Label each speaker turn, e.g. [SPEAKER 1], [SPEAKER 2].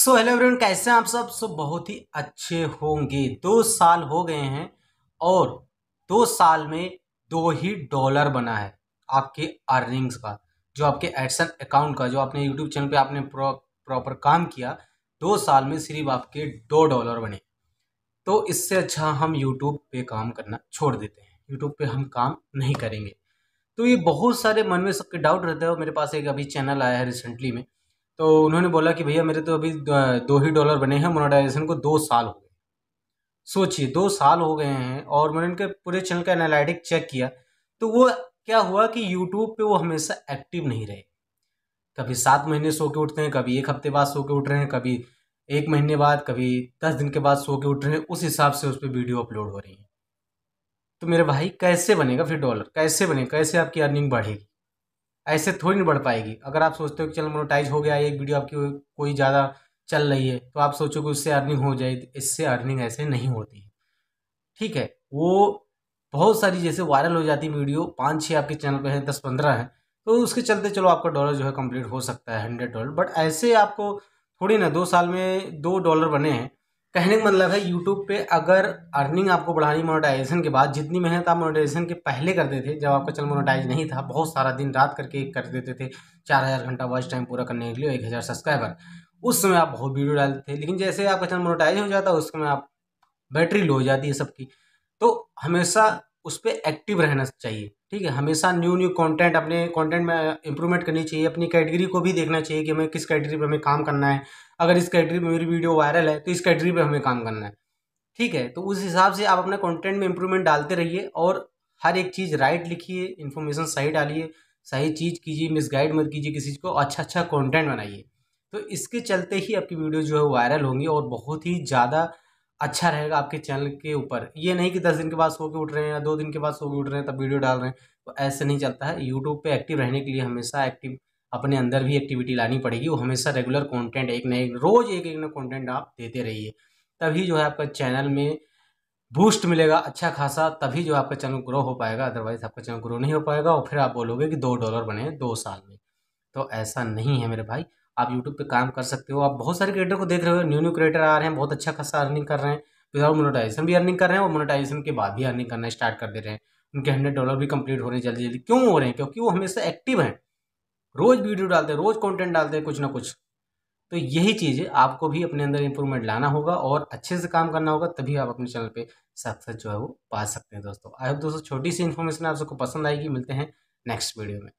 [SPEAKER 1] so hello everyone कैसे हैं आप सब सो बहुत ही अच्छे होंगे दो साल हो गए हैं और दो साल में दो ही डॉलर बना है आपके अर्निंग्स का जो आपके एडसन अकाउंट का जो आपने यूट्यूब चैनल पे आपने प्रॉपर काम किया दो साल में सिर्फ आपके दो डॉलर बने तो इससे अच्छा हम यूट्यूब पे काम करना छोड़ देते हैं यूट्यूब पर हम काम नहीं करेंगे तो ये बहुत सारे मन में सबके डाउट रहता है और मेरे पास एक अभी चैनल आया है रिसेंटली में तो उन्होंने बोला कि भैया मेरे तो अभी दो ही डॉलर बने हैं मोनोटाइजेशन को दो साल हो गए सोचिए दो साल हो गए हैं और मैंने उनके पूरे चैनल का एनालिटिक चेक किया तो वो क्या हुआ कि यूट्यूब पे वो हमेशा एक्टिव नहीं रहे कभी सात महीने सो के उठते हैं कभी एक हफ्ते बाद सो के उठ रहे हैं कभी एक महीने बाद कभी दस दिन के बाद सो के उठ रहे हैं उस हिसाब से उस पर वीडियो अपलोड हो रही है तो मेरे भाई कैसे बनेगा फिर डॉलर कैसे बनेगा कैसे आपकी अर्निंग बढ़ेगी ऐसे थोड़ी नहीं बढ़ पाएगी अगर आप सोचते हो कि चलो मोनोटाइज हो गया एक वीडियो आपकी कोई ज़्यादा चल रही है तो आप सोचो कि उससे अर्निंग हो जाए इससे अर्निंग ऐसे नहीं होती है ठीक है वो बहुत सारी जैसे वायरल हो जाती वीडियो पाँच छः आपके चैनल पर हैं दस पंद्रह हैं तो उसके चलते चलो आपका डॉलर जो है कंप्लीट हो सकता है हंड्रेड डॉलर बट ऐसे आपको थोड़ी ना दो साल में दो डॉलर बने हैं कहने का मतलब है यूट्यूब पे अगर अर्निंग आपको बढ़ानी मोनेटाइजेशन के बाद जितनी मेहनत आप मोनेटाइजेशन के पहले करते थे जब आपका चल मोनेटाइज नहीं था बहुत सारा दिन रात करके कर देते थे चार हज़ार घंटा वॉच टाइम पूरा करने के लिए एक हज़ार सब्सक्राइबर उस समय आप बहुत वीडियो डालते थे लेकिन जैसे आपका चल मोनेटाइज हो जाता है उस समय आप बैटरी लो हो जाती है सबकी तो हमेशा उस पर एक्टिव रहना चाहिए ठीक है हमेशा न्यू न्यू कंटेंट अपने कंटेंट में इंप्रूवमेंट करनी चाहिए अपनी कैटेगरी को भी देखना चाहिए कि हमें किस कैटेगरी पे हमें काम करना है अगर इस कैटेगरी में मेरी वीडियो वायरल है तो इस कैटेगरी पे हमें काम करना है ठीक है तो उस हिसाब से आप अपने कॉन्टेंट में इंप्रूवमेंट डालते रहिए और हर एक चीज़ राइट लिखिए इन्फॉर्मेशन सही डालिए सही चीज़ कीजिए मिसगाइड मत कीजिए किसी चीज़ को अच्छा अच्छा कॉन्टेंट बनाइए तो इसके चलते ही आपकी वीडियो जो है वायरल होंगी और बहुत ही ज़्यादा अच्छा रहेगा आपके चैनल के ऊपर ये नहीं कि दस दिन के बाद सो के उठ रहे हैं या दो दिन के बाद सो के उठ रहे हैं तब वीडियो डाल रहे हैं तो ऐसे नहीं चलता है यूट्यूब पे एक्टिव रहने के लिए हमेशा एक्टिव अपने अंदर भी एक्टिविटी लानी पड़ेगी वो हमेशा रेगुलर कॉन्टेंट एक नए रोज़ एक एक नया कॉन्टेंट आप देते रहिए तभी जो है आपका चैनल में बूस्ट मिलेगा अच्छा खासा तभी जो आपका चैनल ग्रो हो पाएगा अदरवाइज आपका चैनल ग्रो नहीं हो पाएगा और फिर आप बोलोगे कि दो डॉलर बने दो साल में तो ऐसा नहीं है मेरे भाई आप यूट्यूब पे काम कर सकते हो आप बहुत सारे क्रिएटर को देख रहे हो न्यू न्यू क्रिएटर आ रहे हैं बहुत अच्छा खासा अर्निंग कर रहे हैं विदाउट मोनोटाइजेशन भी अर्निंग कर रहे हैं और मोनोटाइजेशन के बाद भी अर्निंग करना स्टार्ट कर दे रहे हैं उनके हंड्रेड डॉलर भी कंप्लीट हो रहे हैं जल्दी जल्दी क्यों हो रहे हैं क्योंकि वो हमेशा एक्टिव हैं रोज़ वीडियो डालते हैं रोज़ कंटेंट डालते हैं कुछ ना कुछ तो यही चीज़ आपको भी अपने अंदर इंप्रूवमेंट लाना होगा और अच्छे से काम करना होगा तभी आप अपने चैनल पे सक्सेस जो है वो पा सकते हैं दोस्तों आई होप दोस्तों छोटी सी इन्फॉर्मेशन आप सबको पसंद आएगी मिलते हैं नेक्स्ट वीडियो में